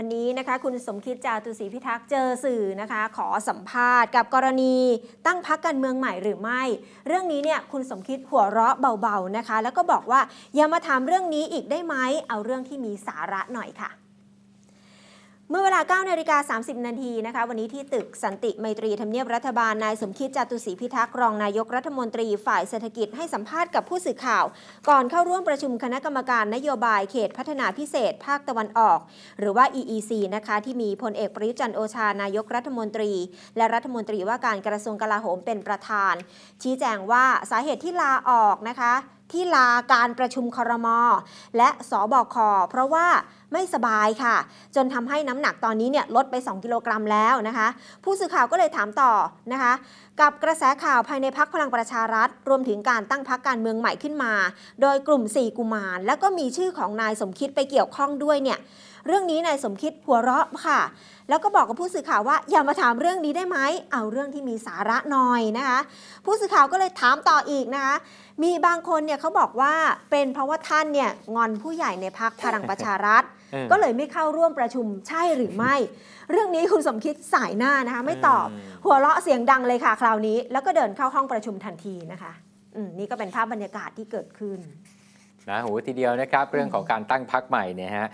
วันนี้นะคะคุณสมคิดจาตุศรีพิทักษ์เจอสื่อนะคะ ขอสัมภาษณ์กับกรณี ตั้งพักการเมืองใหม่หรือไม่ เรื่องนี้เนี่ยคุณสมคิดหัวเราะเบาๆนะคะ แล้วก็บอกว่า อย่ามาถามเรื่องนี้อีกได้ไหมเอาเรื่องที่มีสาระหน่อยค่ะเมื่อเวลา9นาฬิกา30 นาทีนะคะวันนี้ที่ตึกสันติไมตรีทำเนียบรัฐบาลนายสมคิดจตุศรีพิทักษ์รองนายกรัฐมนตรี ฝ่ายเศรษฐกิจให้สัมภาษณ์กับผู้สื่อข่าว ก่อนเข้าร่วมประชุมคณะกรรมการนโยบายเขตพัฒนาพิเศษ ภาคตะวันออก หรือว่า EEC นะคะที่มีพลเอกประยุจันโอชานายกรัฐมนตรี และรัฐมนตรีว่าการกระทรวงกลาโหมเป็นประธาน ชี้แจงว่าสาเหตุที่ลาออกนะคะที่ลาการประชุมครมและสบคเพราะว่าไม่สบายค่ะ จนทำให้น้ำหนักตอนนี้เนี่ยลดไป 2 กิโลกรัมแล้วนะคะ ผู้สื่อข่าวก็เลยถามต่อนะคะ กับกระแสข่าวภายในพักพลังประชารัฐรวมถึงการตั้งพักการเมืองใหม่ขึ้นมา โดยกลุ่ม 4 กุมาร แล้วก็มีชื่อของนายสมคิดไปเกี่ยวข้องด้วยเนี่ย เรื่องนี้นายสมคิดหัวเราะค่ะแล้วก็บอกกับผู้สื่อข่าวว่าอย่ามาถามเรื่องนี้ได้ไหมเอาเรื่องที่มีสาระหน่อยนะคะผู้สื่อข่าวก็เลยถามต่ออีกนะคะมีบางคนเนี่ยเขาบอกว่าเป็นเพราะว่าท่านเนี่ยงอนผู้ใหญ่ในพักพลังประชารัฐก็เลยไม่เข้าร่วมประชุมใช่หรือไม่ เรื่องนี้คุณสมคิดสายหน้านะคะไม่ตอบ หัวเราะเสียงดังเลยค่ะ คราวนี้แล้วก็เดินเข้าห้องประชุมทันทีนะคะนี่ก็เป็นภาพบรรยากาศที่เกิดขึ้นนะโหทีเดียวนะครับ เรื่องของการตั้งพักใหม่เนี่ยฮะ